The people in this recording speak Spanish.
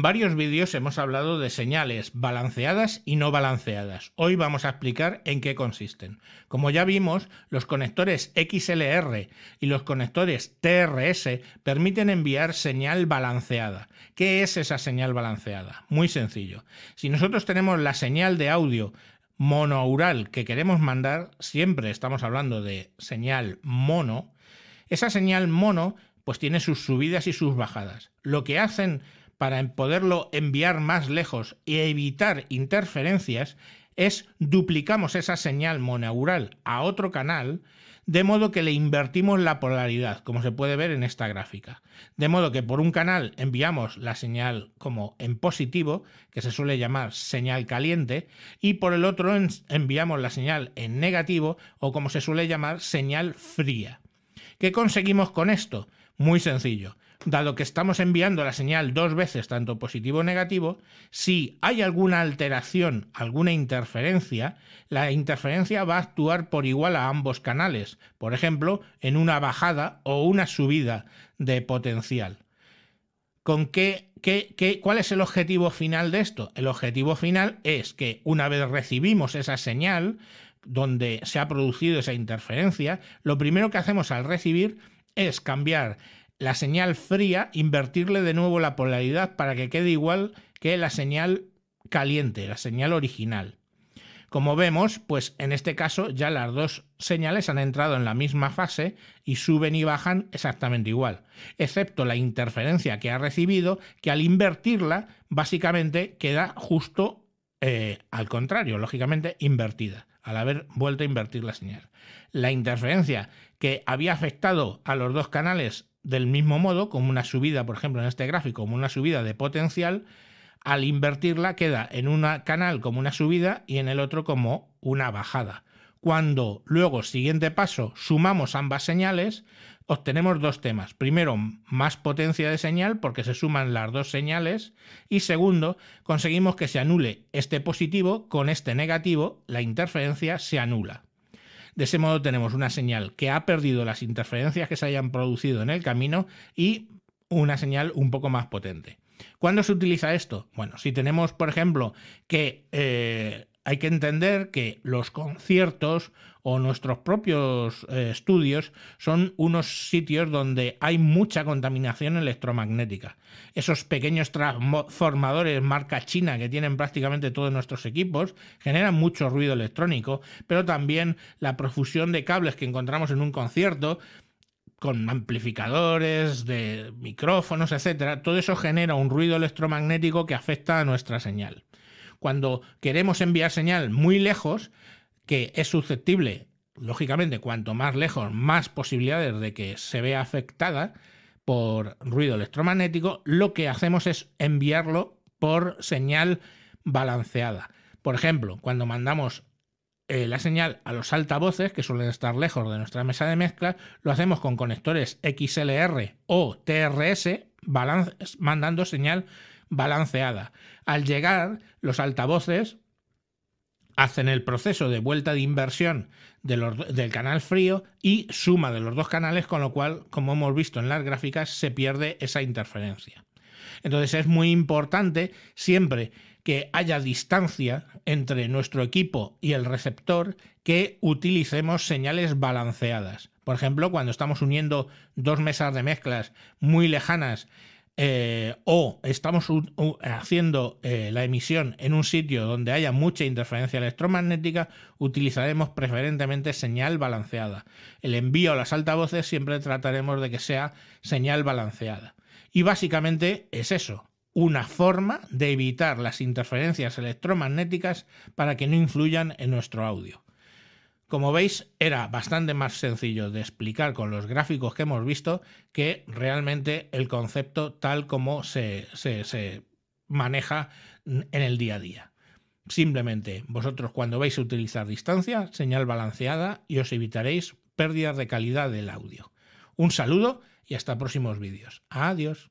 en varios vídeos hemos hablado de señales balanceadas y no balanceadas. Hoy vamos a explicar en qué consisten. Como ya vimos, los conectores XLR y los conectores TRS permiten enviar señal balanceada. ¿Qué es esa señal balanceada? Muy sencillo. Si nosotros tenemos la señal de audio monoaural que queremos mandar, siempre estamos hablando de señal mono, esa señal mono pues tiene sus subidas y sus bajadas. Lo que hacen para poderlo enviar más lejos y evitar interferencias es duplicamos esa señal monaural a otro canal, de modo que le invertimos la polaridad, como se puede ver en esta gráfica. De modo que por un canal enviamos la señal como en positivo, que se suele llamar señal caliente, y por el otro enviamos la señal en negativo o como se suele llamar señal fría. ¿Qué conseguimos con esto? Muy sencillo dado que estamos enviando la señal dos veces, tanto positivo o negativo, si hay alguna alteración, alguna interferencia, la interferencia va a actuar por igual a ambos canales, por ejemplo, en una bajada o una subida de potencial. ¿Con ¿Cuál es el objetivo final de esto? El objetivo final es que una vez recibimos esa señal, donde se ha producido esa interferencia, lo primero que hacemos al recibir es cambiar la señal fría, invertirle de nuevo la polaridad para que quede igual que la señal caliente, la señal original. Como vemos, pues en este caso ya las dos señales han entrado en la misma fase y suben y bajan exactamente igual, excepto la interferencia que ha recibido, que al invertirla básicamente queda justo eh, al contrario, lógicamente invertida, al haber vuelto a invertir la señal. La interferencia que había afectado a los dos canales del mismo modo, como una subida, por ejemplo, en este gráfico, como una subida de potencial, al invertirla queda en un canal como una subida y en el otro como una bajada. Cuando luego, siguiente paso, sumamos ambas señales, obtenemos dos temas. Primero, más potencia de señal porque se suman las dos señales. Y segundo, conseguimos que se anule este positivo con este negativo, la interferencia se anula. De ese modo tenemos una señal que ha perdido las interferencias que se hayan producido en el camino y una señal un poco más potente. ¿Cuándo se utiliza esto? Bueno, si tenemos, por ejemplo, que eh, hay que entender que los conciertos o nuestros propios eh, estudios son unos sitios donde hay mucha contaminación electromagnética. Esos pequeños transformadores marca china que tienen prácticamente todos nuestros equipos generan mucho ruido electrónico, pero también la profusión de cables que encontramos en un concierto con amplificadores, de micrófonos, etcétera, todo eso genera un ruido electromagnético que afecta a nuestra señal cuando queremos enviar señal muy lejos, que es susceptible, lógicamente, cuanto más lejos, más posibilidades de que se vea afectada por ruido electromagnético, lo que hacemos es enviarlo por señal balanceada. Por ejemplo, cuando mandamos eh, la señal a los altavoces, que suelen estar lejos de nuestra mesa de mezcla, lo hacemos con conectores XLR o TRS, mandando señal balanceada. Al llegar, los altavoces hacen el proceso de vuelta de inversión del canal frío y suma de los dos canales, con lo cual, como hemos visto en las gráficas, se pierde esa interferencia. Entonces es muy importante siempre que haya distancia entre nuestro equipo y el receptor que utilicemos señales balanceadas. Por ejemplo, cuando estamos uniendo dos mesas de mezclas muy lejanas eh, o estamos haciendo eh, la emisión en un sitio donde haya mucha interferencia electromagnética, utilizaremos preferentemente señal balanceada. El envío a las altavoces siempre trataremos de que sea señal balanceada. Y básicamente es eso, una forma de evitar las interferencias electromagnéticas para que no influyan en nuestro audio. Como veis, era bastante más sencillo de explicar con los gráficos que hemos visto que realmente el concepto tal como se, maneja en el día a día. Simplemente, vosotros cuando vais a utilizar distancia, señal balanceada y os evitaréis pérdidas de calidad del audio. Un saludo y hasta próximos vídeos. Adiós.